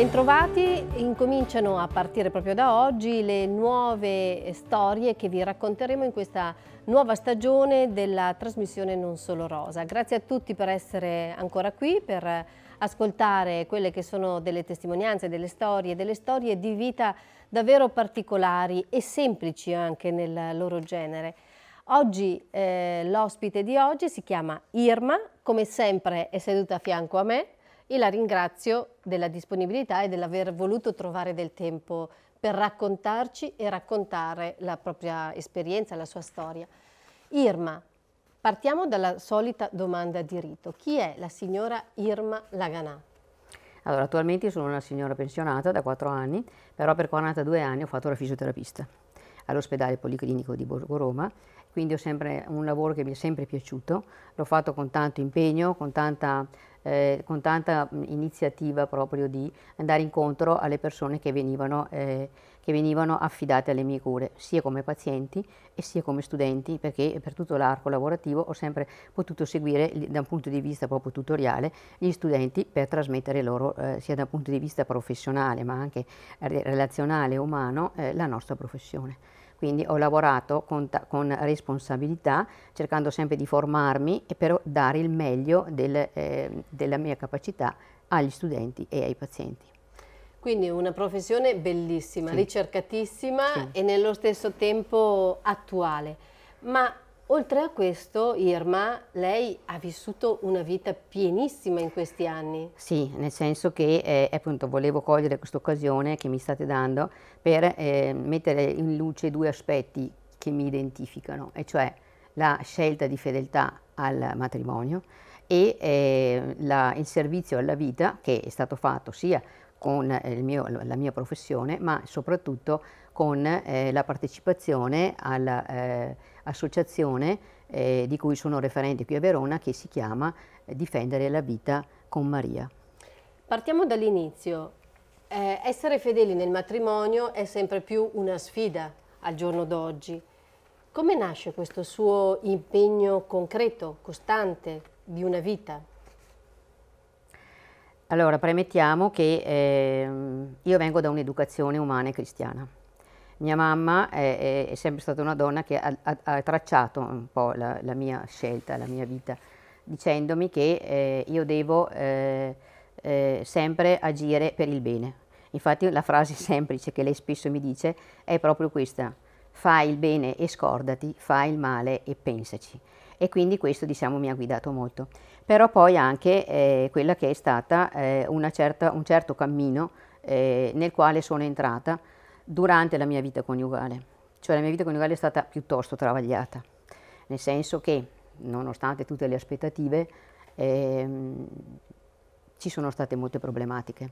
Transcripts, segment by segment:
Bentrovati, incominciano a partire proprio da oggi le nuove eh, storie che vi racconteremo in questa nuova stagione della trasmissione Non Solo Rosa. Grazie a tutti per essere ancora qui, per ascoltare quelle che sono delle testimonianze, delle storie, delle storie di vita davvero particolari e semplici anche nel loro genere. Oggi eh, l'ospite di oggi si chiama Irma, come sempre è seduta a fianco a me, e la ringrazio della disponibilità e dell'aver voluto trovare del tempo per raccontarci e raccontare la propria esperienza, la sua storia. Irma, partiamo dalla solita domanda di rito. Chi è la signora Irma Laganà? Allora, attualmente sono una signora pensionata da 4 anni, però per 42 anni ho fatto la fisioterapista all'ospedale Policlinico di Borgo Roma, quindi ho sempre un lavoro che mi è sempre piaciuto, l'ho fatto con tanto impegno, con tanta eh, con tanta mm, iniziativa proprio di andare incontro alle persone che venivano, eh, che venivano affidate alle mie cure, sia come pazienti e sia come studenti, perché per tutto l'arco lavorativo ho sempre potuto seguire da un punto di vista proprio tutoriale gli studenti per trasmettere loro, eh, sia da un punto di vista professionale ma anche relazionale e umano, eh, la nostra professione quindi ho lavorato con, con, responsabilità, cercando sempre di formarmi e per dare il meglio del, eh, della mia capacità agli studenti e ai pazienti. Quindi una professione bellissima, sì. ricercatissima sì. e nello stesso tempo attuale. Ma Oltre a questo, Irma, lei ha vissuto una vita pienissima in questi anni. Sì, nel senso che eh, appunto volevo cogliere questa occasione che mi state dando per eh, mettere in luce due aspetti che mi identificano, e cioè la scelta di fedeltà al matrimonio e eh, la, il servizio alla vita che è stato fatto sia con eh, mio, la mia professione, ma soprattutto con eh, la partecipazione all'associazione eh, eh, di cui sono referente qui a Verona che si chiama eh, Difendere la vita con Maria. Partiamo dall'inizio. Eh, essere fedeli nel matrimonio è sempre più una sfida al giorno d'oggi. Come nasce questo suo impegno concreto, costante, di una vita? Allora, premettiamo che eh, io vengo da un'educazione umana e cristiana mia mamma è, è, sempre stata una donna che ha, ha, ha tracciato un po' la, la, mia scelta, la mia vita, dicendomi che eh, io devo eh, eh, sempre agire per il bene. Infatti la frase semplice che lei spesso mi dice è proprio questa, fai il bene e scordati, fai il male e pensaci. E quindi questo diciamo mi ha guidato molto. Però poi anche eh, quella che è stata eh, una certa, un certo cammino eh, nel quale sono entrata, durante la mia vita coniugale, cioè la mia vita coniugale è stata piuttosto travagliata, nel senso che nonostante tutte le aspettative ehm, ci sono state molte problematiche,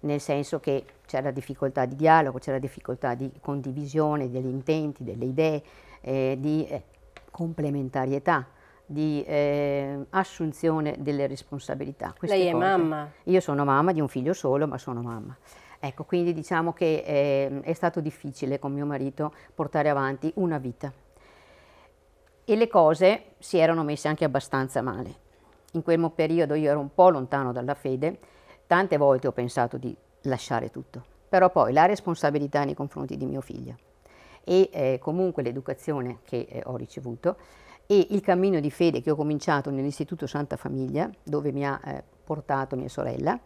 nel senso che c'era difficoltà di dialogo, c'era difficoltà di condivisione degli intenti, delle idee, eh, di eh, complementarietà, di eh, assunzione delle responsabilità. Lei è cose. mamma? Io sono mamma di un figlio solo, ma sono mamma. Ecco, quindi diciamo che eh, è stato difficile con mio marito portare avanti una vita. E le cose si erano messe anche abbastanza male. In quel periodo io ero un po' lontano dalla fede, tante volte ho pensato di lasciare tutto, però poi la responsabilità nei confronti di mio figlio e eh, comunque l'educazione che eh, ho ricevuto e il cammino di fede che ho cominciato nell'Istituto Santa Famiglia, dove mi ha eh, portato mia sorella,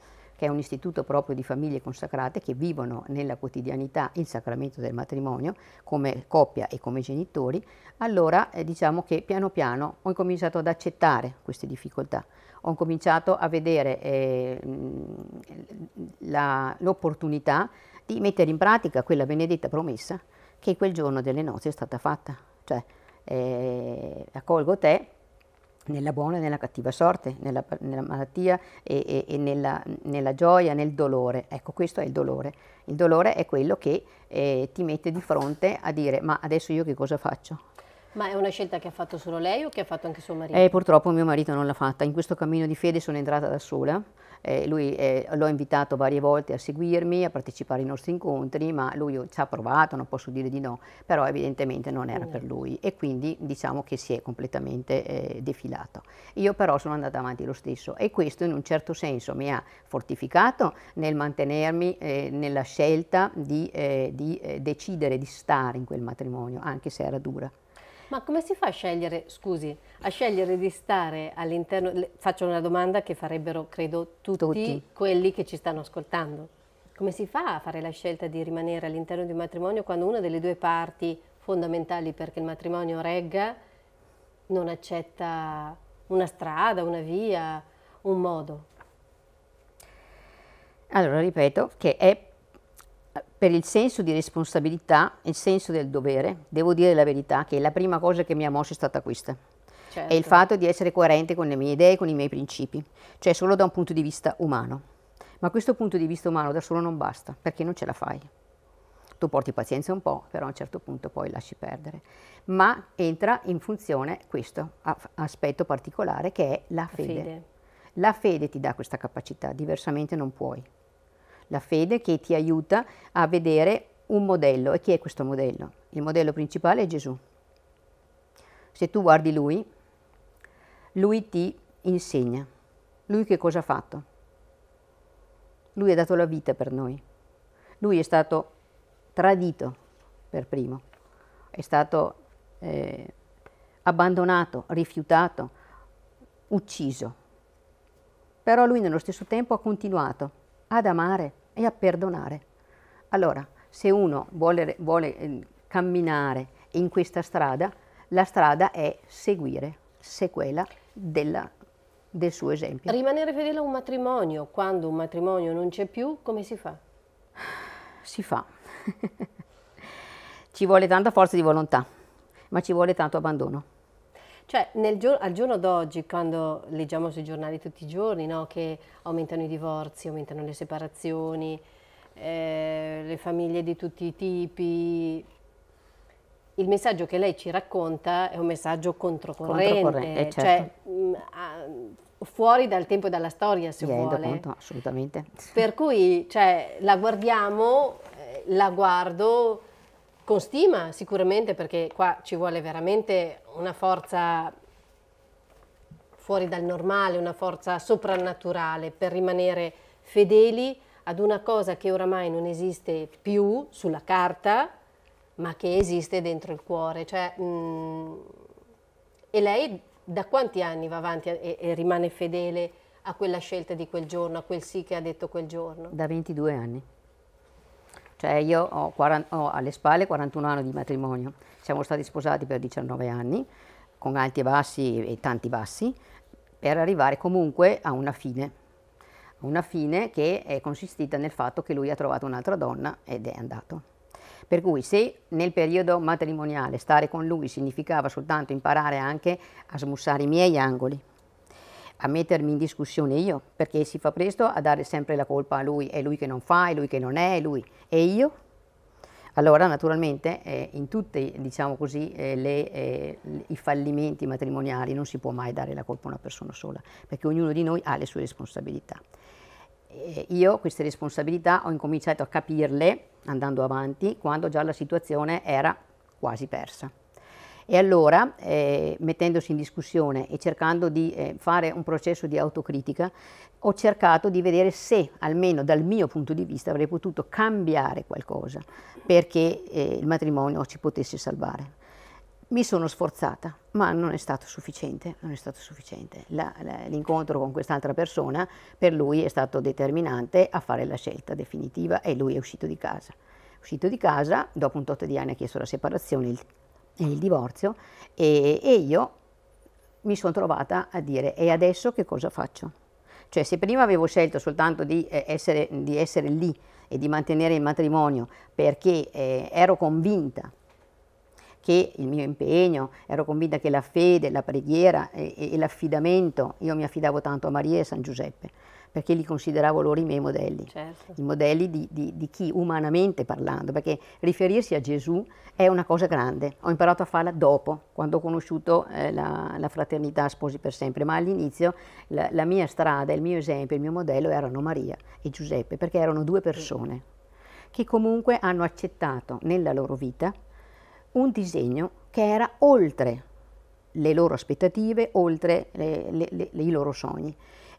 che è un istituto proprio di famiglie consacrate che vivono nella quotidianità il sacramento del matrimonio come coppia e come genitori, allora eh, diciamo che piano piano ho incominciato ad accettare queste difficoltà, ho cominciato a vedere eh, l'opportunità di mettere in pratica quella benedetta promessa che quel giorno delle nozze è stata fatta, cioè eh, accolgo te nella buona e nella cattiva sorte, nella, nella malattia e, e, e nella, nella, gioia, nel dolore. Ecco, questo è il dolore. Il dolore è quello che eh, ti mette di fronte a dire ma adesso io che cosa faccio? Ma è una scelta che ha fatto solo lei o che ha fatto anche suo marito? Eh, purtroppo mio marito non l'ha fatta, in questo cammino di fede sono entrata da sola, eh, lui eh, l'ho invitato varie volte a seguirmi, a partecipare ai nostri incontri, ma lui ci ha provato, non posso dire di no, però evidentemente non era mm. per lui e quindi diciamo che si è completamente eh, defilato. Io però sono andata avanti lo stesso e questo in un certo senso mi ha fortificato nel mantenermi eh, nella scelta di, eh, di eh, decidere di stare in quel matrimonio, anche se era dura. Ma come si fa a scegliere, scusi, a scegliere di stare all'interno, faccio una domanda che farebbero credo tutti, tutti, quelli che ci stanno ascoltando. Come si fa a fare la scelta di rimanere all'interno di un matrimonio quando una delle due parti fondamentali perché il matrimonio regga non accetta una strada, una via, un modo? Allora ripeto che è per il senso di responsabilità, e il senso del dovere, devo dire la verità che la prima cosa che mi ha mosso è stata questa. Certo. È il certo. fatto di essere coerente con le mie idee, con i miei principi, cioè solo da un punto di vista umano. Ma questo punto di vista umano da solo non basta, perché non ce la fai. Tu porti pazienza un po', però a un certo punto poi lasci perdere. Ma entra in funzione questo aspetto particolare che è la fede. La fede, la fede ti dà questa capacità, diversamente non puoi la fede che ti aiuta a vedere un modello. E chi è questo modello? Il modello principale è Gesù. Se tu guardi lui, lui ti insegna. Lui che cosa ha fatto? Lui ha dato la vita per noi. Lui è stato tradito per primo, è stato eh, abbandonato, rifiutato, ucciso. Però lui nello stesso tempo ha continuato ad amare e a perdonare. Allora, se uno vuole, vuole ehm, camminare in questa strada, la strada è seguire, sequela della del suo esempio. Rimanere fedele a un matrimonio, quando un matrimonio non c'è più, come si fa? Si fa. ci vuole tanta forza di volontà, ma ci vuole tanto abbandono. Cioè, giorno, al giorno d'oggi, quando leggiamo sui giornali tutti i giorni, no, che aumentano i divorzi, aumentano le separazioni, eh, le famiglie di tutti i tipi, il messaggio che lei ci racconta è un messaggio controcorrente, controcorrente eh, cioè, certo. cioè mm, mh, ah, fuori dal tempo e dalla storia, se Viene vuole. Conto, assolutamente. Per cui, cioè, la guardiamo, eh, la guardo, con stima sicuramente perché qua ci vuole veramente una forza fuori dal normale, una forza soprannaturale per rimanere fedeli ad una cosa che oramai non esiste più sulla carta, ma che esiste dentro il cuore. Cioè, mh, mm, e lei da quanti anni va avanti e, e, rimane fedele a quella scelta di quel giorno, a quel sì che ha detto quel giorno? Da 22 anni. Cioè io ho, 40, ho, alle spalle 41 anni di matrimonio, siamo stati sposati per 19 anni, con alti e bassi e tanti bassi, per arrivare comunque a una fine, una fine che è consistita nel fatto che lui ha trovato un'altra donna ed è andato. Per cui se nel periodo matrimoniale stare con lui significava soltanto imparare anche a smussare i miei angoli, a mettermi in discussione io, perché si fa presto a dare sempre la colpa a lui, è lui che non fa, è lui che non è, è lui, e io? Allora naturalmente eh, in tutti diciamo così, eh, le, eh, i fallimenti matrimoniali non si può mai dare la colpa a una persona sola, perché ognuno di noi ha le sue responsabilità. E io queste responsabilità ho incominciato a capirle andando avanti quando già la situazione era quasi persa. E allora, eh, mettendosi in discussione e cercando di eh, fare un processo di autocritica, ho cercato di vedere se, almeno dal mio punto di vista, avrei potuto cambiare qualcosa perché eh, il matrimonio ci potesse salvare. Mi sono sforzata, ma non è stato sufficiente, non è stato sufficiente. l'incontro con quest'altra persona per lui è stato determinante a fare la scelta definitiva e lui è uscito di casa. Uscito di casa, dopo un tot di anni ha chiesto la separazione, il il divorzio e, e io mi sono trovata a dire e adesso che cosa faccio? Cioè se prima avevo scelto soltanto di eh, essere, di essere lì e di mantenere il matrimonio perché eh, ero convinta che il mio impegno, ero convinta che la fede, la preghiera eh, e, e l'affidamento, io mi affidavo tanto a Maria e a San Giuseppe, perché li consideravo loro i miei modelli, certo. i modelli di, di, di, chi umanamente parlando, perché riferirsi a Gesù è una cosa grande, ho imparato a farla dopo, quando ho conosciuto eh, la, la, fraternità Sposi per sempre, ma all'inizio la, la, mia strada, il mio esempio, il mio modello erano Maria e Giuseppe, perché erano due persone che comunque hanno accettato nella loro vita un disegno che era oltre le loro aspettative, oltre le, le, le, i loro sogni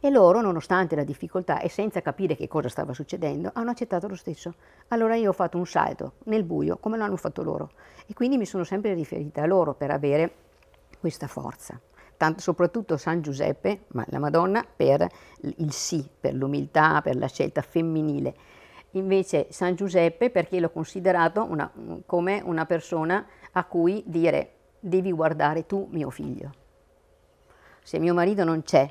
e loro, nonostante la difficoltà e senza capire che cosa stava succedendo, hanno accettato lo stesso. Allora io ho fatto un salto nel buio, come l'hanno fatto loro, e quindi mi sono sempre riferita a loro per avere questa forza. Tanto, soprattutto San Giuseppe, ma la Madonna, per il sì, per l'umiltà, per la scelta femminile. Invece San Giuseppe perché l'ho considerato una, come una persona a cui dire devi guardare tu mio figlio. Se mio marito non c'è,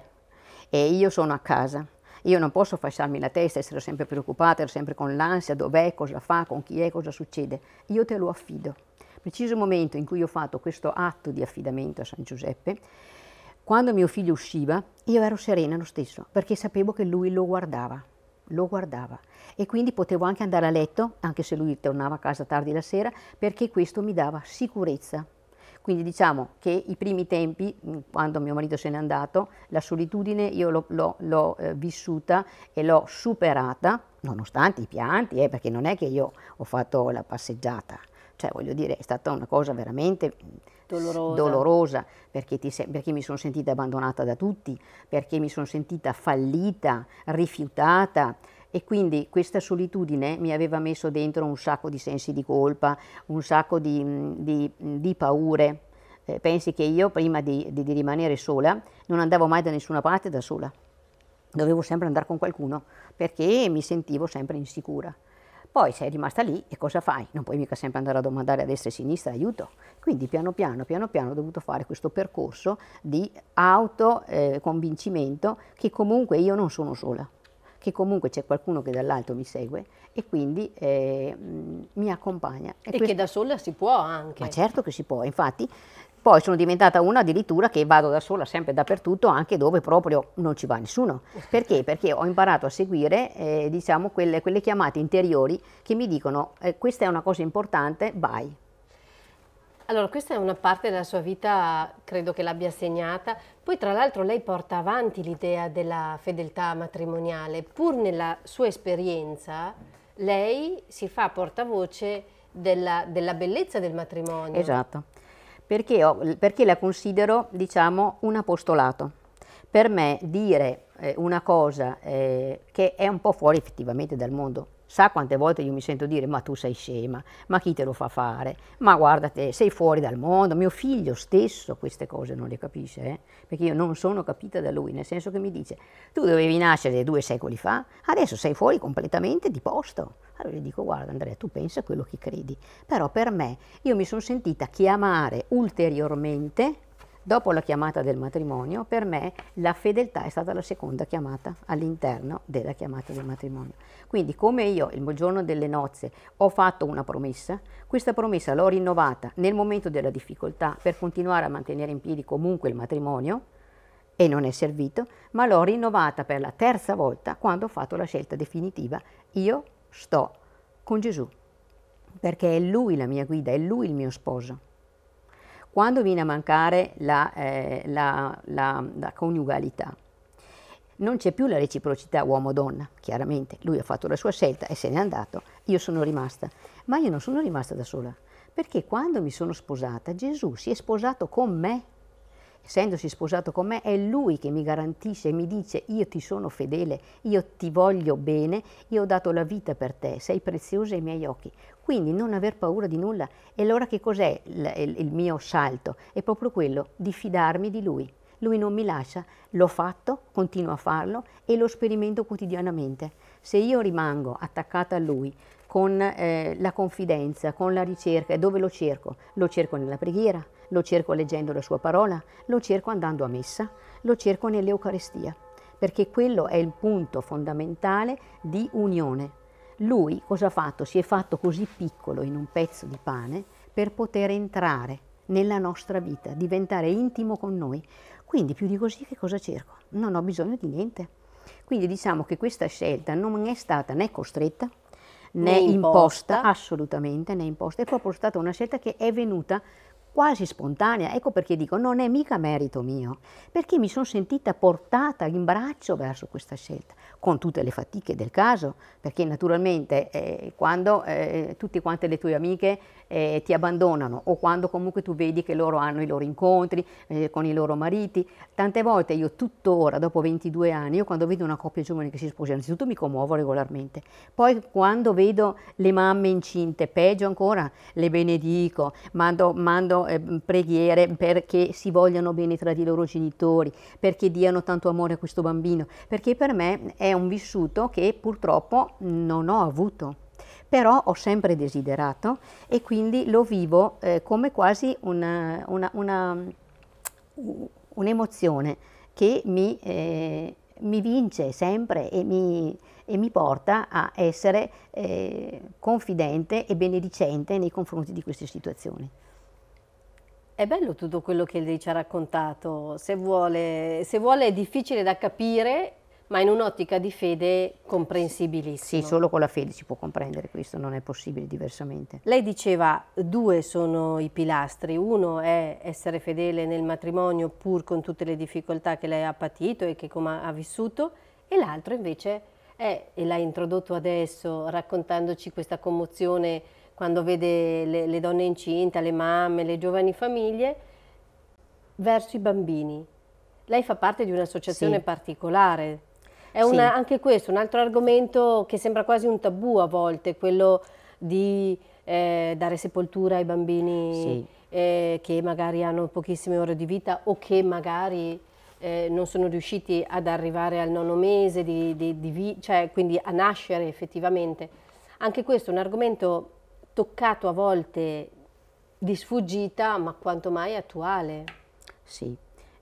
e io sono a casa. Io non posso fasciarmi la testa, essere sempre preoccupata, essere sempre con l'ansia, dov'è, cosa fa, con chi è, cosa succede. Io te lo affido. Preciso momento in cui ho fatto questo atto di affidamento a San Giuseppe, quando mio figlio usciva, io ero serena lo stesso, perché sapevo che lui lo guardava, lo guardava. E quindi potevo anche andare a letto, anche se lui tornava a casa tardi la sera, perché questo mi dava sicurezza, quindi diciamo che i primi tempi, mm, quando mio marito se n'è andato, la solitudine io l'ho, eh, vissuta e l'ho superata, nonostante i pianti, eh, perché non è che io ho fatto la passeggiata, cioè voglio dire è stata una cosa veramente mm, dolorosa, dolorosa perché, ti, perché, mi sono sentita abbandonata da tutti, perché mi sono sentita fallita, rifiutata, e quindi questa solitudine mi aveva messo dentro un sacco di sensi di colpa, un sacco di, mm, di, mm, di paure. Eh, pensi che io prima di, di, rimanere sola non andavo mai da nessuna parte da sola, dovevo sempre andare con qualcuno perché mi sentivo sempre insicura. Poi sei rimasta lì e cosa fai? Non puoi mica sempre andare a domandare a destra e a sinistra aiuto. Quindi piano piano, piano piano ho dovuto fare questo percorso di autoconvincimento eh, che comunque io non sono sola che comunque c'è qualcuno che dall'alto mi segue e quindi eh, mi accompagna. E, e questo... che da sola si può anche. Ma certo che si può, infatti poi sono diventata una addirittura che vado da sola sempre dappertutto, anche dove proprio non ci va nessuno. Perché? Perché ho imparato a seguire eh, diciamo, quelle, quelle, chiamate interiori che mi dicono eh, questa è una cosa importante, vai. Allora, questa è una parte della sua vita, credo che l'abbia segnata. Poi, tra l'altro, lei porta avanti l'idea della fedeltà matrimoniale. Pur nella sua esperienza, lei si fa portavoce della, della bellezza del matrimonio. Esatto, perché, ho, perché, la considero, diciamo, un apostolato. Per me dire eh, una cosa eh, che è un po' fuori effettivamente dal mondo Sa quante volte io mi sento dire ma tu sei scema, ma chi te lo fa fare? Ma guarda te, sei fuori dal mondo, mio figlio stesso queste cose non le capisce, eh? perché io non sono capita da lui, nel senso che mi dice tu dovevi nascere due secoli fa, adesso sei fuori completamente di posto. Allora gli dico guarda Andrea, tu pensa a quello che credi, però per me io mi sono sentita chiamare ulteriormente Dopo la chiamata del matrimonio, per me la fedeltà è stata la seconda chiamata all'interno della chiamata del matrimonio. Quindi come io il giorno delle nozze ho fatto una promessa, questa promessa l'ho rinnovata nel momento della difficoltà per continuare a mantenere in piedi comunque il matrimonio e non è servito, ma l'ho rinnovata per la terza volta quando ho fatto la scelta definitiva. Io sto con Gesù, perché è Lui la mia guida, è Lui il mio sposo quando viene a mancare la, eh, la, la, la coniugalità. Non c'è più la reciprocità uomo-donna, chiaramente, lui ha fatto la sua scelta e se n'è andato, io sono rimasta, ma io non sono rimasta da sola, perché quando mi sono sposata Gesù si è sposato con me essendosi sposato con me, è lui che mi garantisce e mi dice io ti sono fedele, io ti voglio bene, io ho dato la vita per te, sei preziosa ai miei occhi. Quindi non aver paura di nulla. E allora che cos'è il, il mio salto? È proprio quello di fidarmi di lui. Lui non mi lascia, l'ho fatto, continuo a farlo e lo sperimento quotidianamente. Se io rimango attaccata a lui, con eh, la confidenza, con la ricerca, dove lo cerco? Lo cerco nella preghiera, lo cerco leggendo la sua parola, lo cerco andando a messa, lo cerco nell'Eucarestia, perché quello è il punto fondamentale di unione. Lui cosa ha fatto? Si è fatto così piccolo in un pezzo di pane per poter entrare nella nostra vita, diventare intimo con noi. Quindi più di così che cosa cerco? Non ho bisogno di niente. Quindi diciamo che questa scelta non è stata né costretta né, né imposta, imposta, assolutamente né imposta, è proprio stata una scelta che è venuta quasi spontanea, ecco perché dico non è mica merito mio, perché mi sono sentita portata in braccio verso questa scelta, con tutte le fatiche del caso, perché naturalmente eh, quando eh, tutte quante le tue amiche eh, ti abbandonano o quando comunque tu vedi che loro hanno i loro incontri eh, con i loro mariti, tante volte io tuttora dopo 22 anni, io quando vedo una coppia giovane che si sposa, innanzitutto mi commuovo regolarmente, poi quando vedo le mamme incinte, peggio ancora, le benedico, mando, mando eh, preghiere perché si vogliano bene tra di loro genitori, perché diano tanto amore a questo bambino, perché per me è un vissuto che purtroppo non ho avuto però ho sempre desiderato e quindi lo vivo eh, come quasi un'emozione che mi, eh, mi, vince sempre e mi, e mi porta a essere eh, confidente e benedicente nei confronti di queste situazioni. È bello tutto quello che lei ci ha raccontato, se vuole, se vuole è difficile da capire, ma in un'ottica di fede comprensibilissima. Sì, solo con la fede si può comprendere questo, non è possibile diversamente. Lei diceva due sono i pilastri, uno è essere fedele nel matrimonio pur con tutte le difficoltà che lei ha patito e che ha vissuto e l'altro invece è, e l'ha introdotto adesso raccontandoci questa commozione quando vede le, le donne incinte, le mamme, le giovani famiglie, verso i bambini. Lei fa parte di un'associazione sì. particolare. È una, anche questo, un altro argomento che sembra quasi un tabù a volte, quello di eh, dare sepoltura ai bambini sì. eh, che magari hanno pochissime ore di vita o che magari eh, non sono riusciti ad arrivare al nono mese, di, di, di cioè, quindi a nascere effettivamente. Anche questo è un argomento toccato a volte di sfuggita, ma quanto mai attuale. Sì,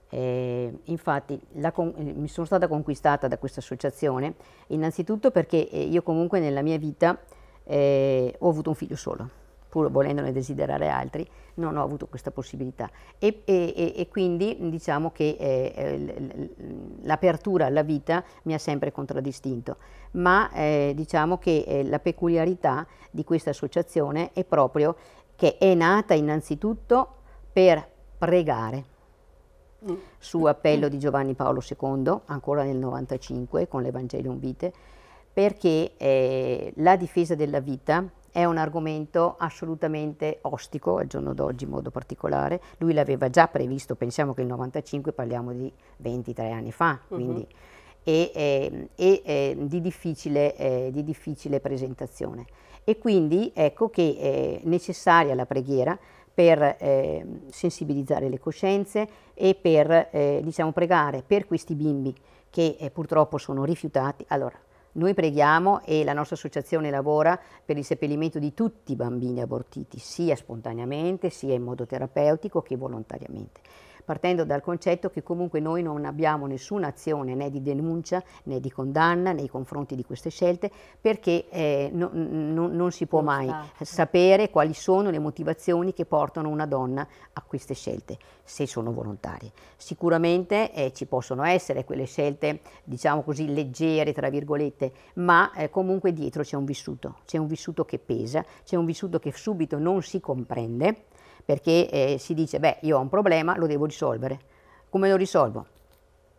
eh, infatti mi sono stata conquistata da questa associazione, innanzitutto perché eh, io comunque nella mia vita eh, ho avuto un figlio solo pur volendone desiderare altri, non ho avuto questa possibilità. E, e, e quindi diciamo che eh, eh l'apertura alla vita mi ha sempre contraddistinto, ma eh, diciamo che eh, la peculiarità di questa associazione è proprio che è nata innanzitutto per pregare mm. su appello di Giovanni Paolo II, ancora nel 95 con l'Evangelium Vitae, perché eh, la difesa della vita è un argomento assolutamente ostico al giorno d'oggi in modo particolare. Lui l'aveva già previsto, pensiamo che il 95 parliamo di 23 anni fa, mhm. quindi uh-huh. e, ehm, e, e ehm, di, difficile, eh, di, difficile, presentazione. E quindi ecco che è eh, necessaria la preghiera per eh, sensibilizzare le coscienze e per eh, diciamo, pregare per questi bimbi che eh, purtroppo sono rifiutati. Allora, noi preghiamo e la nostra associazione lavora per il seppellimento di tutti i bambini abortiti, sia spontaneamente, sia in modo terapeutico che volontariamente partendo dal concetto che comunque noi non abbiamo nessuna azione né di denuncia né di condanna nei confronti di queste scelte perché eh, no, no, non si può mai sapere quali sono le motivazioni che portano una donna a queste scelte, se sono volontarie. Sicuramente eh, ci possono essere quelle scelte, diciamo così, leggere, tra virgolette, ma eh, comunque dietro c'è un vissuto, c'è un vissuto che pesa, c'è un vissuto che subito non si comprende perché eh, si dice, beh, io ho un problema, lo devo risolvere. Come lo risolvo?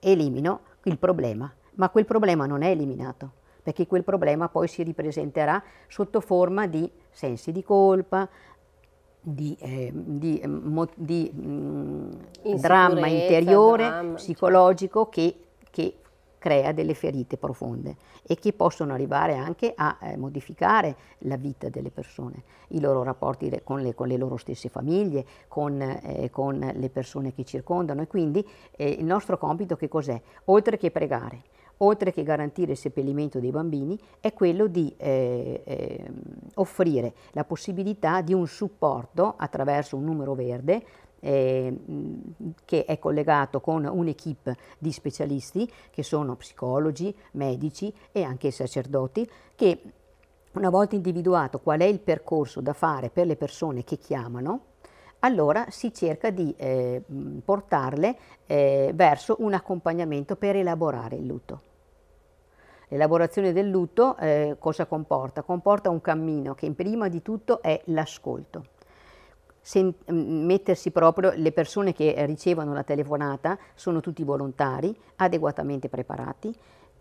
Elimino il problema, ma quel problema non è eliminato, perché quel problema poi si ripresenterà sotto forma di sensi di colpa, di, eh, di, mm, mo, di mh, mm, dramma interiore, dramma, psicologico, cioè. che, che crea delle ferite profonde e che possono arrivare anche a eh, modificare la vita delle persone, i loro rapporti con le, con le loro stesse famiglie, con, eh, con, le persone che circondano e quindi eh, il nostro compito che cos'è? Oltre che pregare, oltre che garantire il seppellimento dei bambini, è quello di eh, eh, offrire la possibilità di un supporto attraverso un numero verde eh, che è collegato con un'equipe di specialisti che sono psicologi, medici e anche sacerdoti che una volta individuato qual è il percorso da fare per le persone che chiamano, allora si cerca di eh, portarle eh, verso un accompagnamento per elaborare il lutto. L'elaborazione del lutto eh, cosa comporta? Comporta un cammino che prima di tutto è l'ascolto mettersi proprio le persone che eh, ricevono la telefonata, sono tutti volontari, adeguatamente preparati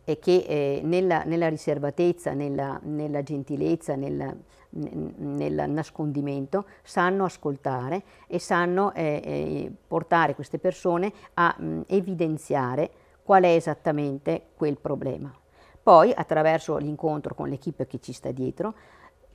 e che eh, nella, nella, riservatezza, nella, nella gentilezza, nella, nel nascondimento, sanno ascoltare e sanno eh, eh portare queste persone a mh, evidenziare qual è esattamente quel problema. Poi attraverso l'incontro con l'equipe che ci sta dietro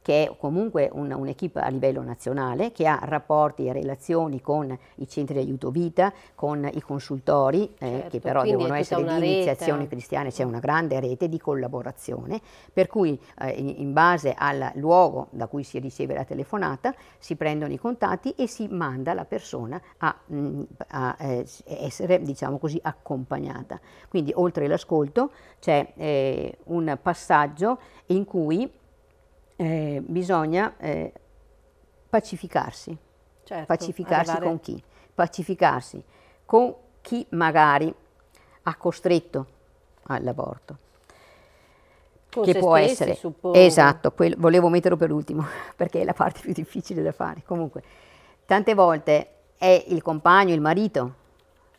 che è comunque un'equipe a livello nazionale, che ha rapporti e relazioni con i centri di aiuto vita, con i consultori, certo, eh, che certo, però devono essere di iniziazione cristiana, c'è una grande rete di collaborazione, per cui eh, in base al luogo da cui si riceve la telefonata si prendono i contatti e si manda la persona a, mm, a eh, essere, diciamo così, accompagnata. Quindi oltre all'ascolto c'è eh, un passaggio in cui eh, bisogna eh, pacificarsi, certo, pacificarsi arrivare. con chi? Pacificarsi con chi magari ha costretto all'aborto. Con che può stessi, essere, suppongo. esatto, quel, volevo metterlo per ultimo perché è la parte più difficile da fare. Comunque, tante volte è il compagno, il marito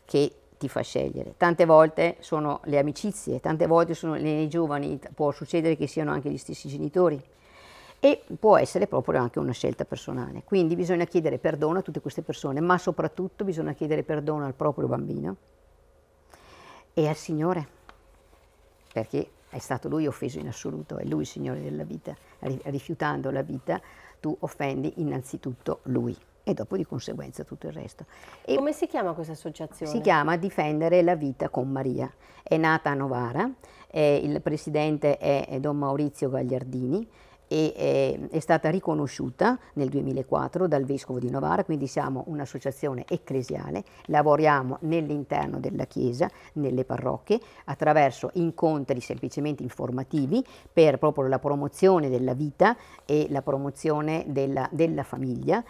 che ti fa scegliere, tante volte sono le amicizie, tante volte sono nei giovani, può succedere che siano anche gli stessi genitori e può essere proprio anche una scelta personale. Quindi bisogna chiedere perdono a tutte queste persone, ma soprattutto bisogna chiedere perdono al proprio bambino e al Signore, perché è stato lui offeso in assoluto, è lui il Signore della vita, rifiutando la vita tu offendi innanzitutto lui e dopo di conseguenza tutto il resto. E Come si chiama questa associazione? Si chiama Difendere la vita con Maria. È nata a Novara, eh, il presidente è Don Maurizio Gagliardini e eh, è stata riconosciuta nel 2004 dal Vescovo di Novara, quindi siamo un'associazione ecclesiale, lavoriamo nell'interno della Chiesa, nelle parrocchie, attraverso incontri semplicemente informativi per proprio la promozione della vita e la promozione della, della famiglia.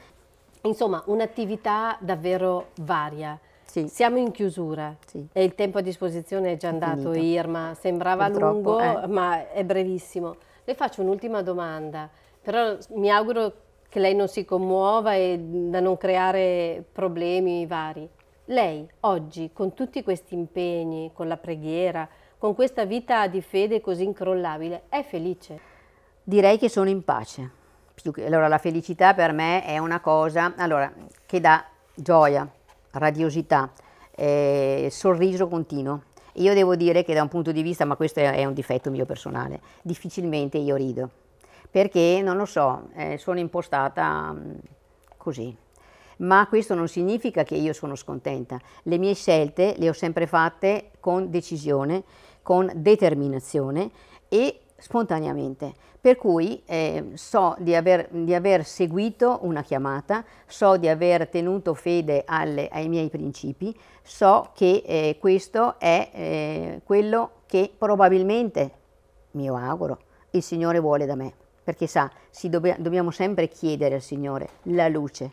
Insomma, un'attività davvero varia. Sì. Siamo in chiusura sì. e il tempo a disposizione è già andato, Irma. Sembrava Purtroppo, lungo, eh. ma è brevissimo. Le faccio un'ultima domanda, però mi auguro che lei non si commuova e da non creare problemi vari. Lei oggi, con tutti questi impegni, con la preghiera, con questa vita di fede così incrollabile, è felice? Direi che sono in pace. Allora, la felicità per me è una cosa allora, che dà gioia, radiosità, eh, sorriso continuo io devo dire che da un punto di vista, ma questo è un difetto mio personale, difficilmente io rido, perché non lo so, eh, sono impostata mm, così. Ma questo non significa che io sono scontenta. Le mie scelte le ho sempre fatte con decisione, con determinazione e spontaneamente. Per cui eh, so di aver, di aver, seguito una chiamata, so di aver tenuto fede alle, ai miei principi, so che eh, questo è eh, quello che probabilmente, mio auguro, il Signore vuole da me. Perché sa, dobb dobbiamo sempre chiedere al Signore la luce,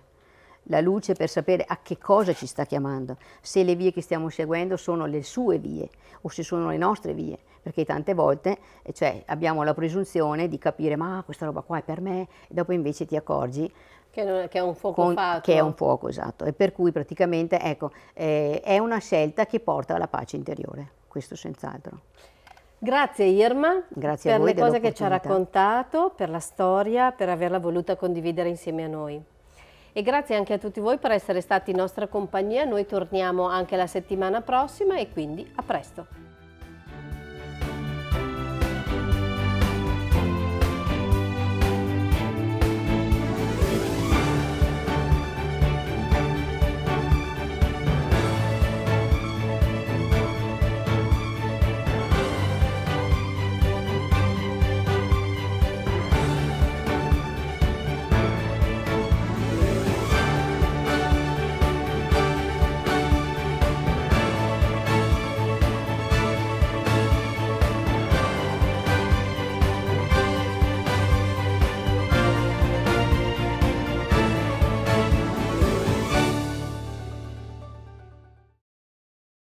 la luce per sapere a che cosa ci sta chiamando, se le vie che stiamo seguendo sono le sue vie o se sono le nostre vie, perché tante volte eh, cioè, abbiamo la presunzione di capire ma questa roba qua è per me e dopo invece ti accorgi che, è, che è un fuoco con, fatto. Che è un fuoco, esatto, e per cui praticamente ecco, eh, è una scelta che porta alla pace interiore, questo senz'altro. Grazie Irma Grazie per le cose che ci ha raccontato, per la storia, per averla voluta condividere insieme a noi e grazie anche a tutti voi per essere stati in nostra compagnia. Noi torniamo anche la settimana prossima e quindi a presto.